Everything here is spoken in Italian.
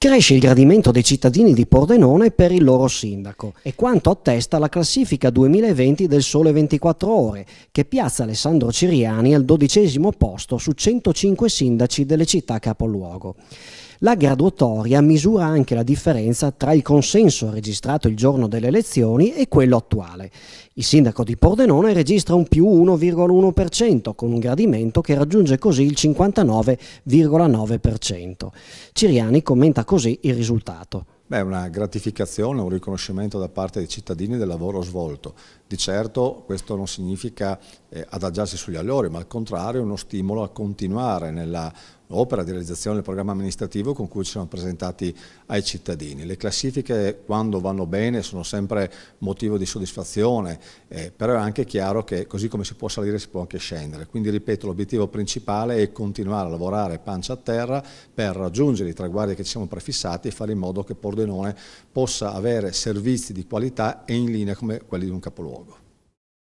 Cresce il gradimento dei cittadini di Pordenone per il loro sindaco e quanto attesta la classifica 2020 del Sole 24 Ore, che piazza Alessandro Ciriani al dodicesimo posto su 105 sindaci delle città capoluogo. La graduatoria misura anche la differenza tra il consenso registrato il giorno delle elezioni e quello attuale. Il sindaco di Pordenone registra un più 1,1% con un gradimento che raggiunge così il 59,9%. Ciriani commenta così il risultato. Beh, una gratificazione, un riconoscimento da parte dei cittadini del lavoro svolto. Di certo questo non significa eh, adagiarsi sugli allori, ma al contrario uno stimolo a continuare nella opera di realizzazione del programma amministrativo con cui ci siamo presentati ai cittadini. Le classifiche quando vanno bene sono sempre motivo di soddisfazione, eh, però è anche chiaro che così come si può salire si può anche scendere. Quindi ripeto, l'obiettivo principale è continuare a lavorare pancia a terra per raggiungere i traguardi che ci siamo prefissati e fare in modo che Pordenone possa avere servizi di qualità e in linea come quelli di un capoluogo.